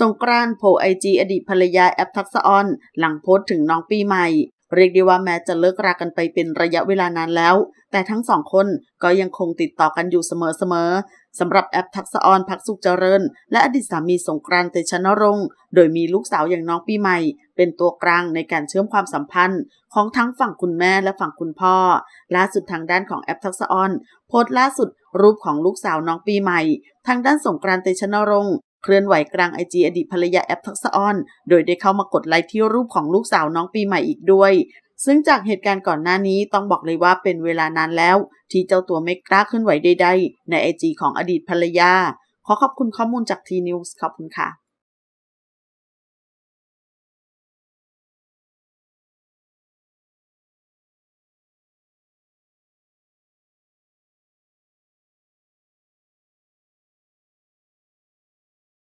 สงกรานโผไอจีอดีตภรรยาแอปทักษออนหลังโพสต์ถึงน้องปีใหม่ เรียกได้ว่าแม้จะเลิกรากันไปเป็นระยะเวลานานแล้ว แต่ทั้งสองคนก็ยังคงติดต่อกันอยู่เสมอๆสำหรับแอปทักษออนพักสุขเจริญ และอดีตสามีสงกรานเตชะนรงค์ โดยมีลูกสาวอย่างน้องปีใหม่ เป็นตัวกลางในการเชื่อมความสัมพันธ์ ของทั้งฝั่งคุณแม่และฝั่งคุณพ่อ ล่าสุดทางด้านของแอปทักษออนโพสต์ล่าสุดรูปของลูกสาวน้องปีใหม่ ทางด้านสงกรานเตชะนรงค์เคลื่อนไหวกลางไอจีอดีตภรรยาแอปทักษอออน โดยได้เข้ามากดไลค์ที่รูปของลูกสาวน้องปีใหม่อีกด้วย ซึ่งจากเหตุการณ์ก่อนหน้านี้ต้องบอกเลยว่าเป็นเวลานานแล้วที่เจ้าตัวไม่กล้าเคลื่อนไหวใดๆในไอจีของอดีตภรรยา ขอขอบคุณข้อมูลจากทีนิวส์ขอบคุณค่ะ